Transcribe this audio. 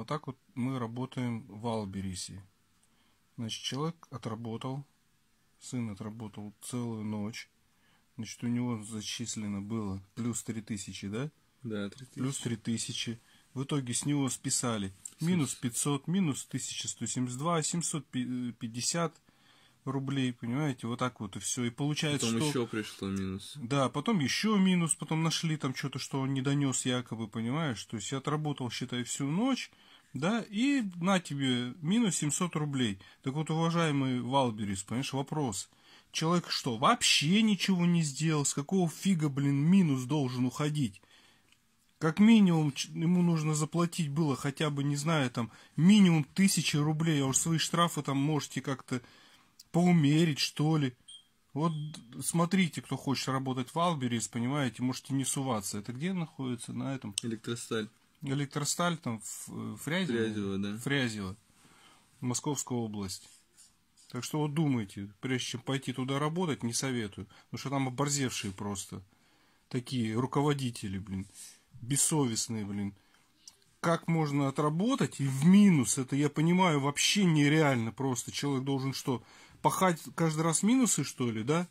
Вот так вот мы работаем в Алберисе. Значит, человек отработал, сын отработал целую ночь. Значит, у него зачислено было плюс 3000, да? Да, 3000. Плюс 3000. В итоге с него списали минус 500, минус 1172, 750 э, рублей, понимаете, вот так вот и все. И получается, потом что... еще пришло минус. Да, потом еще минус, потом нашли там что-то, что он не донес якобы, понимаешь? То есть я отработал, считай, всю ночь, да, и на тебе минус 700 рублей. Так вот, уважаемый Валберис, понимаешь, вопрос. Человек что, вообще ничего не сделал? С какого фига, блин, минус должен уходить? Как минимум, ему нужно заплатить было хотя бы, не знаю, там, минимум тысячи рублей. А уж свои штрафы там можете как-то поумерить, что ли. Вот смотрите, кто хочет работать в Алберис, понимаете, можете не суваться. Это где находится? На этом? Электросталь. Электросталь, там, э, Фрязево. Фрязево, да. Фрязево. Московская область. Так что вот думайте, прежде чем пойти туда работать, не советую. Потому что там оборзевшие просто. Такие руководители, блин. Бессовестные, блин. Как можно отработать и в минус, это я понимаю вообще нереально просто. Человек должен что, пахать каждый раз минусы, что ли, да?